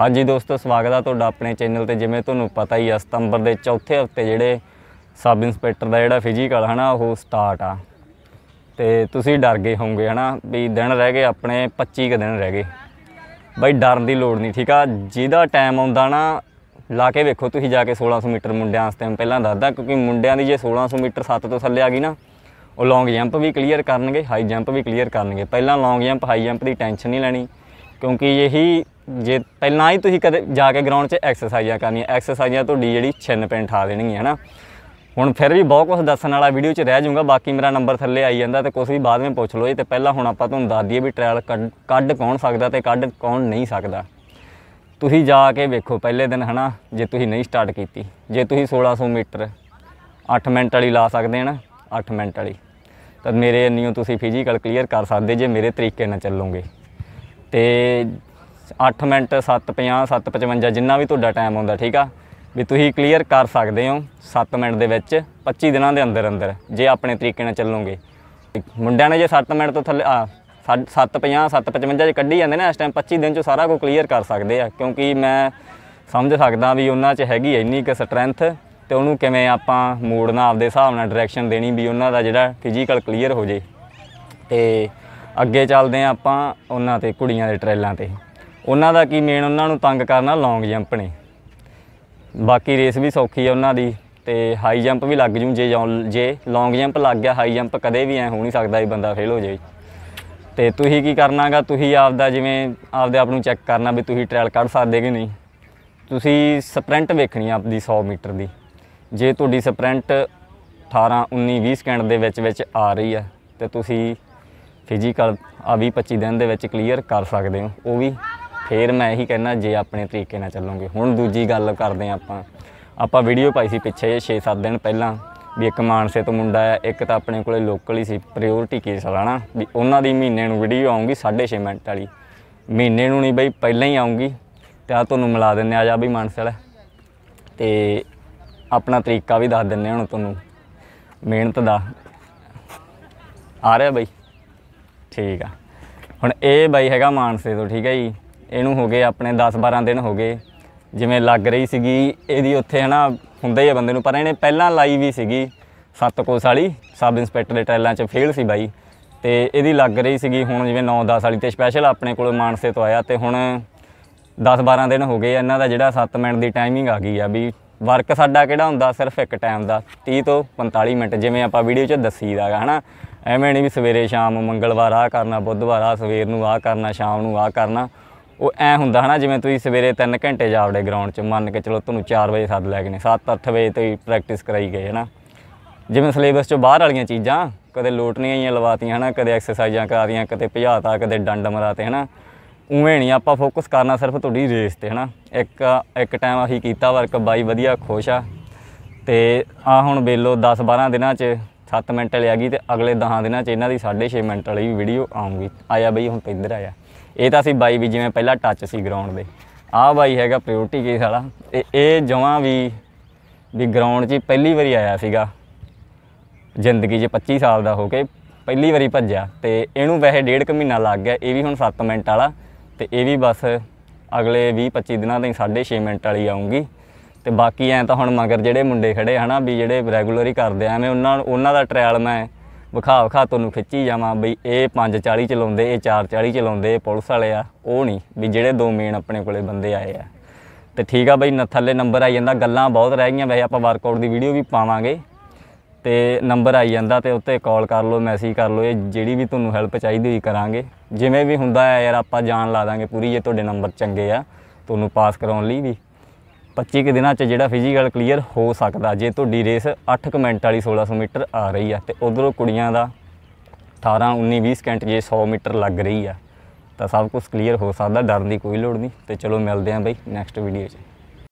ਹਾਂਜੀ ਦੋਸਤੋ ਸਵਾਗਤ ਆ ਤੁਹਾਡਾ ਆਪਣੇ ਚੈਨਲ ਤੇ ਜਿਵੇਂ ਤੁਹਾਨੂੰ ਪਤਾ ਹੀ ਆ ਸਤੰਬਰ ਦੇ ਚੌਥੇ ਹਫਤੇ ਜਿਹੜੇ ਸਬ ਇੰਸਪੈਕਟਰ ਦਾ ਜਿਹੜਾ ਫਿਜ਼ੀਕਲ ਹਨਾ ਉਹ ਸਟਾਰਟ ਆ ਤੇ ਤੁਸੀਂ ਡਰ ਗਏ ਹੋਵੋਗੇ ਹਨਾ ਵੀ ਦਿਨ ਰਹਿ ਗਏ ਆਪਣੇ 25 ਕ ਦਿਨ ਰਹਿ ਗਏ ਬਾਈ ਡਰਨ ਦੀ ਲੋੜ ਨਹੀਂ ਠੀਕ ਆ ਜਿਹਦਾ ਟਾਈਮ ਆਉਂਦਾ ਨਾ ਲਾ ਕੇ ਵੇਖੋ ਤੁਸੀਂ ਜਾ ਕੇ 1600 ਮੀਟਰ ਮੁੰਡਿਆਂ ਵਾਸਤੇ ਮੈਂ ਪਹਿਲਾਂ ਦੱਸਦਾ ਕਿਉਂਕਿ ਮੁੰਡਿਆਂ ਦੀ ਜੇ 1600 ਮੀਟਰ 7 ਤੋਂ ਥੱਲੇ ਆ ਗਈ ਨਾ ਉਹ ਲੌਂਗ ਜੰਪ ਵੀ ਕਲੀਅਰ ਕਰਨਗੇ ਹਾਈ ਜੰਪ ਵੀ ਕਲੀਅਰ ਕਰਨਗੇ ਪਹਿਲਾਂ ਲੌਂਗ ਜੰਪ ਹਾਈ ਜੰਪ ਦੀ ਟੈਨਸ਼ਨ ਨਹੀਂ ਲੈਣੀ ਕਿਉਂਕਿ ਇਹੀ ਜੇ ਪਹਿਲਾਂ ਹੀ ਤੁਸੀਂ ਕਦੇ ਜਾ ਕੇ ਗਰਾਊਂਡ 'ਚ ਐਕਸਰਸਾਈਜ਼ਾਂ ਕਰਨੀਆਂ ਐਕਸਰਸਾਈਜ਼ਾਂ ਤੁਹਾਡੀ ਜਿਹੜੀ ਛਿੰਨ ਪੈਣ ਠਾ ਦੇਣਗੀ ਹਨਾ ਹੁਣ ਫਿਰ ਵੀ ਬਹੁਤ ਕੁਝ ਦੱਸਣ ਵਾਲਾ ਵੀਡੀਓ 'ਚ ਰਹਿ ਜਾਊਗਾ ਬਾਕੀ ਮੇਰਾ ਨੰਬਰ ਥੱਲੇ ਆਈ ਜਾਂਦਾ ਤੇ ਕੁਝ ਵੀ ਬਾਅਦ ਵਿੱਚ ਪੁੱਛ ਲਓ ਇਹ ਤੇ ਪਹਿਲਾਂ ਹੁਣ ਆਪਾਂ ਤੁਹਾਨੂੰ ਦੱਸ ਦਈਏ ਵੀ ਟ੍ਰਾਇਲ ਕੱਢ ਕੌਣ ਸਕਦਾ ਤੇ ਕੱਢ ਕੌਣ ਨਹੀਂ ਸਕਦਾ ਤੁਸੀਂ ਜਾ ਕੇ ਵੇਖੋ ਪਹਿਲੇ ਦਿਨ ਹਨਾ ਜੇ ਤੁਸੀਂ ਨਹੀਂ ਸਟਾਰਟ ਕੀਤੀ ਜੇ ਤੁਸੀਂ 1600 ਮੀਟਰ 8 ਮਿੰਟ ਵਾਲੀ ਲਾ ਸਕਦੇ ਹਨ 8 ਮਿੰਟ ਵਾਲੀ ਤਾਂ ਮੇਰੇ ਇੰਨੀਓ ਤੁਸੀਂ ਫਿਜ਼ੀਕਲ ਕਲੀਅਰ ਕਰ ਸਕਦੇ ਜੇ ਮੇਰੇ ਤਰੀਕੇ ਨਾਲ ਚੱਲੋਗੇ ਤੇ 8 ਮਿੰਟ 7:50 7:55 ਜਿੰਨਾ ਵੀ ਤੁਹਾਡਾ ਟਾਈਮ ਆਉਂਦਾ ਠੀਕ ਆ ਵੀ ਤੁਸੀਂ ਕਲੀਅਰ ਕਰ ਸਕਦੇ ਹੋ 7 ਮਿੰਟ ਦੇ ਵਿੱਚ 25 ਦਿਨਾਂ ਦੇ ਅੰਦਰ ਅੰਦਰ ਜੇ ਆਪਣੇ ਤਰੀਕੇ ਨਾਲ ਚੱਲੋਗੇ ਮੁੰਡਿਆਂ ਨੇ ਜੇ 7 ਮਿੰਟ ਤੋਂ ਥੱਲੇ ਆ 750 755 ਜੇ ਕੱਢੀ ਜਾਂਦੇ ਨੇ ਇਸ ਟਾਈਮ 25 ਦਿਨ ਚ ਸਾਰਾ ਕੁ ਕਲੀਅਰ ਕਰ ਸਕਦੇ ਆ ਕਿਉਂਕਿ ਮੈਂ ਸਮਝ ਸਕਦਾ ਵੀ ਉਹਨਾਂ 'ਚ ਹੈਗੀ ਇੰਨੀ ਕੁ ਸਟਰੈਂਥ ਤੇ ਉਹਨੂੰ ਕਿਵੇਂ ਆਪਾਂ ਮੋੜਨਾ ਆਪਦੇ ਹਿਸਾਬ ਨਾਲ ਡਾਇਰੈਕਸ਼ਨ ਦੇਣੀ ਵੀ ਉਹਨਾਂ ਦਾ ਜਿਹੜਾ ਫਿਜ਼ੀਕਲ ਕਲੀਅਰ ਹੋ ਜੇ ਤੇ ਅੱਗੇ ਚੱਲਦੇ ਆ ਆਪਾਂ ਉਹਨਾਂ ਤੇ ਕੁੜੀਆਂ ਦੇ ਟ੍ਰੇਲਾਂ ਤੇ ਉਹਨਾਂ ਦਾ ਕੀ ਮੇਨ ਉਹਨਾਂ ਨੂੰ ਤੰਗ ਕਰਨਾ ਲੌਂਗ ਜੰਪ ਨੇ ਬਾਕੀ ਰੇਸ ਵੀ ਸੌਖੀ ਆ ਉਹਨਾਂ ਦੀ ਤੇ ਹਾਈ ਜੰਪ ਵੀ ਲੱਗ ਜੂ ਜੇ ਜੇ ਲੌਂਗ ਜੰਪ ਲੱਗ ਗਿਆ ਹਾਈ ਜੰਪ ਕਦੇ ਵੀ ਐ ਹੋ ਨਹੀਂ ਸਕਦਾ ਇਹ ਬੰਦਾ ਫੇਲ ਹੋ ਜਾਏ ਤੇ ਤੁਸੀਂ ਕੀ ਕਰਨਾਗਾ ਤੁਸੀਂ ਆਪਦਾ ਜਿਵੇਂ ਆਪਦੇ ਆਪ ਨੂੰ ਚੈੱਕ ਕਰਨਾ ਵੀ ਤੁਸੀਂ ਟ੍ਰਾਇਲ ਕੱਢ ਸਕਦੇ ਕਿ ਨਹੀਂ ਤੁਸੀਂ ਸਪ੍ਰਿੰਟ ਵੇਖਣੀ ਆਪਦੀ 100 ਮੀਟਰ ਦੀ ਜੇ ਤੁਹਾਡੀ ਸਪ੍ਰਿੰਟ 18 19 20 ਸਕਿੰਟ ਦੇ ਵਿੱਚ ਵਿੱਚ ਆ ਰਹੀ ਹੈ ਤੇ ਤੁਸੀਂ ਫਿਜ਼ੀਕਲ ਆ 20 25 ਦਿਨ ਦੇ ਵਿੱਚ ਕਲੀਅਰ ਕਰ ਸਕਦੇ ਹੋ ਉਹ ਵੀ ਫੇਰ ਮੈਂ ਇਹੀ ਕਹਿਣਾ ਜੇ ਆਪਣੇ ਤਰੀਕੇ ਨਾਲ ਚੱਲੋਗੇ ਹੁਣ ਦੂਜੀ ਗੱਲ ਕਰਦੇ ਆ ਆਪਾਂ ਆਪਾਂ ਵੀਡੀਓ ਪਾਈ ਸੀ ਪਿੱਛੇ 6-7 ਦਿਨ ਪਹਿਲਾਂ ਵੀ ਇੱਕ ਮਾਨਸੇ ਤੋਂ ਮੁੰਡਾ ਆ ਇੱਕ ਤਾਂ ਆਪਣੇ ਕੋਲੇ ਲੋਕਲ ਹੀ ਸੀ ਪ੍ਰਾਇੋਰਟੀ ਕੇਸ ਵਾਲਾ ਵੀ ਉਹਨਾਂ ਦੀ ਮਹੀਨੇ ਨੂੰ ਵੀਡੀਓ ਆਉਂਗੀ 6.5 ਮਿੰਟ ਵਾਲੀ ਮਹੀਨੇ ਨੂੰ ਨਹੀਂ ਬਈ ਪਹਿਲਾਂ ਹੀ ਆਉਂਗੀ ਤੇ ਆ ਤੁਹਾਨੂੰ ਮਿਲਾ ਦਿੰਨੇ ਆ ਜਾ ਵੀ ਮਾਨਸੇ ਵਾਲਾ ਤੇ ਆਪਣਾ ਤਰੀਕਾ ਵੀ ਦੱਸ ਦਿੰਨੇ ਹੁਣ ਤੁਹਾਨੂੰ ਮਿਹਨਤ ਦਾ ਆ ਰਿਹਾ ਬਈ ਠੀਕ ਆ ਹੁਣ ਇਹ ਬਾਈ ਹੈਗਾ ਮਾਨਸੇ ਤੋਂ ਠੀਕ ਹੈ ਜੀ ਇਹਨੂੰ ਹੋ ਗਏ ਆਪਣੇ 10-12 ਦਿਨ ਹੋ ਗਏ ਜਿਵੇਂ ਲੱਗ ਰਹੀ ਸੀਗੀ ਇਹਦੀ ਉੱਥੇ ਹਨਾ ਹੁੰਦਾ ਹੀ ਆ ਬੰਦੇ ਨੂੰ ਪਰ ਇਹਨੇ ਪਹਿਲਾਂ ਲਾਈ ਵੀ ਸੀਗੀ ਸੱਤ ਕੋਸ ਵਾਲੀ ਸਬ ਇੰਸਪੈਕਟਰ ਦੇ ਟ੍ਰਾਇਲਾਂ 'ਚ ਫੇਲ ਸੀ ਬਾਈ ਤੇ ਇਹਦੀ ਲੱਗ ਰਹੀ ਸੀਗੀ ਹੁਣ ਜਿਵੇਂ 9-10 ਵਾਲੀ ਤੇ ਸਪੈਸ਼ਲ ਆਪਣੇ ਕੋਲ ਮਾਨਸੇ ਤੋਂ ਆਇਆ ਤੇ ਹੁਣ 10-12 ਦਿਨ ਹੋ ਗਏ ਇਹਨਾਂ ਦਾ ਜਿਹੜਾ 7 ਮਿੰਟ ਦੀ ਟਾਈਮਿੰਗ ਆ ਗਈ ਆ ਵੀ ਵਰਕ ਸਾਡਾ ਕਿਹੜਾ ਹੁੰਦਾ ਸਿਰਫ ਇੱਕ ਟਾਈਮ ਦਾ 30 ਤੋਂ 45 ਮਿੰਟ ਜਿਵੇਂ ਆਪਾਂ ਵੀਡੀਓ 'ਚ ਦੱਸੀਦਾਗਾ ਹਨਾ ਐਵੇਂ ਨਹੀਂ ਵੀ ਸਵੇਰੇ ਸ਼ਾਮ ਮੰਗਲਵਾਰ ਆ ਕਰਨਾ ਬੁੱਧਵਾਰ ਆ ਸਵੇਰ ਨੂੰ ਆ ਕਰਨਾ ਸ਼ਾਮ ਨੂੰ ਆ ਕਰਨਾ ਉਹ ਐ ਹੁੰਦਾ ਹਨਾ ਜਿਵੇਂ ਤੁਸੀਂ ਸਵੇਰੇ 3 ਘੰਟੇ ਜਾਵੜੇ ਗਰਾਊਂਡ 'ਚ ਮੰਨ ਕੇ ਚਲੋ ਤੁਹਾਨੂੰ 4 ਵਜੇ ਸੱਦ ਲੈ ਗਏ ਨੇ 7-8 ਵਜੇ ਤੇ ਪ੍ਰੈਕਟਿਸ ਕਰਾਈ ਗਏ ਹਨਾ ਜਿਵੇਂ ਸਿਲੇਬਸ 'ਚੋਂ ਬਾਹਰ ਵਾਲੀਆਂ ਚੀਜ਼ਾਂ ਕਦੇ ਲੋਟਣੀਆਂ ਹੀ ਲਵਾਤੀਆਂ ਹਨਾ ਕਦੇ ਐਕਸਰਸਾਈਜ਼ਾਂ ਕਰਾਤੀਆਂ ਕਦੇ ਭਜਾਤਾ ਕਦੇ ਡੰਡ ਮਰਾਤੇ ਹਨਾ ਉਵੇਂ ਨਹੀਂ ਆਪਾਂ ਫੋਕਸ ਕਰਨਾ ਸਿਰਫ ਤੁਹਾਡੀ ਰੇਸ ਤੇ ਹਨਾ ਇੱਕ ਇੱਕ ਟਾਈਮ ਅਸੀਂ ਕੀਤਾ ਵਰਕ ਬਾਈ ਵਧੀਆ ਖੁਸ਼ ਆ ਤੇ ਆ ਹੁਣ ਬੇਲੋ 10-12 ਦਿਨਾਂ 'ਚ 7 ਮਿੰਟ ਲਿਆ ਗਈ ਤੇ ਅਗਲੇ 10 ਦਿਨਾਂ 'ਚ ਇਹਨਾਂ ਦੀ 6.5 ਮਿੰਟ ਵਾਲੀ ਵੀਡੀਓ ਆਉਂਗੀ ਆਇਆ ਬਈ ਹੁਣ ਪਿੰਦਰ ਆਇਆ ਇਹ ਤਾਂ ਸੀ ਬਾਈ ਵੀ ਜਿਵੇਂ ਪਹਿਲਾਂ ਟੱਚ ਸੀ ਗਰਾਊਂਡ ਦੇ ਆਹ ਬਾਈ ਹੈਗਾ ਪ੍ਰਾਇੋਰਟੀ ਕੇਸ ਵਾਲਾ ਤੇ ਇਹ ਜਵਾਂ ਵੀ ਵੀ ਗਰਾਊਂਡ 'ਚ ਪਹਿਲੀ ਵਾਰੀ ਆਇਆ ਸੀਗਾ ਜ਼ਿੰਦਗੀ 'ਚ 25 ਸਾਲ ਦਾ ਹੋ ਕੇ ਪਹਿਲੀ ਵਾਰੀ ਭੱਜਿਆ ਤੇ ਇਹਨੂੰ ਵੈਸੇ ਡੇਢ ਕੁ ਮਹੀਨਾ ਲੱਗ ਗਿਆ ਇਹ ਵੀ ਹੁਣ 7 ਮਿੰਟ ਵਾਲਾ ਤੇ ਇਹ ਵੀ ਬਸ ਅਗਲੇ 20-25 ਦਿਨਾਂ ਤਾਈਂ 6.5 ਮਿੰਟ ਵਾਲੀ ਆਉਂਗੀ ਤੇ ਬਾਕੀ ਐ ਤਾਂ ਹੁਣ ਮਗਰ ਜਿਹੜੇ ਮੁੰਡੇ ਖੜੇ ਹਨਾ ਵੀ ਜਿਹੜੇ ਰੈਗੂਲਰ ਹੀ ਕਰਦੇ ਨੇ ਉਹਨਾਂ ਉਹਨਾਂ ਦਾ ਟ੍ਰਾਇਲ ਮੈਂ ਵਿਖਾ ਵਿਖਾ ਤੁਹਾਨੂੰ ਖਿੱਚੀ ਜਾਵਾਂ ਬਈ ਇਹ 540 ਚਲਾਉਂਦੇ ਇਹ 440 ਚਲਾਉਂਦੇ ਪੁਲਿਸ ਵਾਲੇ ਆ ਉਹ ਨਹੀਂ ਵੀ ਜਿਹੜੇ ਦੋ ਮੇਨ ਆਪਣੇ ਕੋਲੇ ਬੰਦੇ ਆਏ ਆ ਤੇ ਠੀਕ ਆ ਬਈ ਥੱਲੇ ਨੰਬਰ ਆਈ ਜਾਂਦਾ ਗੱਲਾਂ ਬਹੁਤ ਰਹਿ ਗਈਆਂ ਵੈਸੇ ਆਪਾਂ ਵਰਕਆਊਟ ਦੀ ਵੀਡੀਓ ਵੀ ਪਾਵਾਂਗੇ ਤੇ ਨੰਬਰ ਆਈ ਜਾਂਦਾ ਤੇ ਉੱਤੇ ਕਾਲ ਕਰ ਲਓ ਮੈਸੇਜ ਕਰ ਲਓ ਇਹ ਜਿਹੜੀ ਵੀ ਤੁਹਾਨੂੰ ਹੈਲਪ ਚਾਹੀਦੀ ਹੋਈ ਕਰਾਂਗੇ ਜਿਵੇਂ ਵੀ ਹੁੰਦਾ ਹੈ ਯਾਰ ਆਪਾਂ ਜਾਣ ਲਾ ਦਾਂਗੇ ਪੂਰੀ ਜੇ ਤੁਹਾਡੇ ਨੰਬਰ ਚੰਗੇ ਆ ਤੁਹਾਨੂੰ ਪਾਸ ਕਰਾਉਣ ਲਈ ਵੀ 25 ਕਿ ਦਿਨਾਂ 'ਚ ਜਿਹੜਾ ਫਿਜ਼ੀਕਲ ਕਲੀਅਰ ਹੋ ਸਕਦਾ ਜੇ ਤੁਹਾਡੀ ਰੇਸ 8 ਮਿੰਟ ਵਾਲੀ 1600 ਮੀਟਰ ਆ ਰਹੀ ਆ ਤੇ ਉਧਰੋਂ ਕੁੜੀਆਂ ਦਾ 18 19 20 ਸਕਿੰਟ ਜੇ 100 ਮੀਟਰ ਲੱਗ ਰਹੀ ਆ ਤਾਂ ਸਭ ਕੁਝ ਕਲੀਅਰ ਹੋ ਸਕਦਾ ਡਰਨ ਦੀ ਕੋਈ ਲੋੜ ਨਹੀਂ ਤੇ ਚਲੋ ਮਿਲਦੇ ਆਂ ਬਈ ਨੈਕਸਟ ਵੀਡੀਓ 'ਚ